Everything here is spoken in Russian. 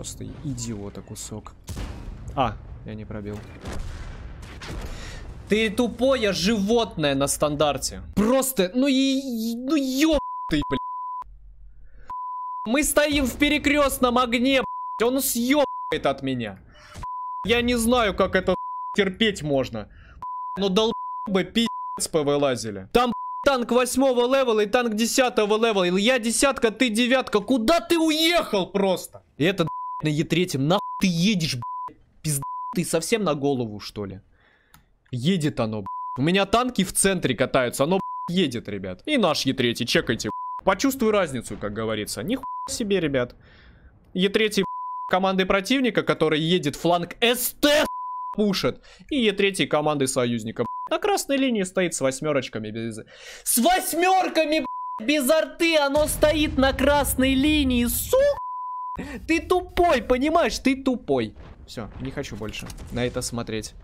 Просто идиота кусок. А, я не пробил. Ты тупое животное на стандарте. Просто, ну и, ну ёб ты, блядь. Мы стоим в перекрестном огне, блядь. Он съебает от меня. Я не знаю, как это терпеть можно. Ну долбы пиздец повылазили. Там танк восьмого левела и танк десятого левела. Я десятка, ты девятка. Куда ты уехал просто? И это на Е3, нахуй ты едешь, блядь, пизда, ты совсем на голову, что ли? Едет оно, блядь. У меня танки в центре катаются, оно, блядь, едет, ребят. И наш Е3, чекайте, блядь. Почувствуй разницу, как говорится. Нихуя себе, ребят. Е3 команды противника, который едет фланг СТ пушит. И Е3 команды союзника. На красной линии стоит с восьмерочками без... С восьмерками, без арты! Оно стоит на красной линии, сука! Ты тупой, понимаешь? Ты тупой. Все, не хочу больше на это смотреть.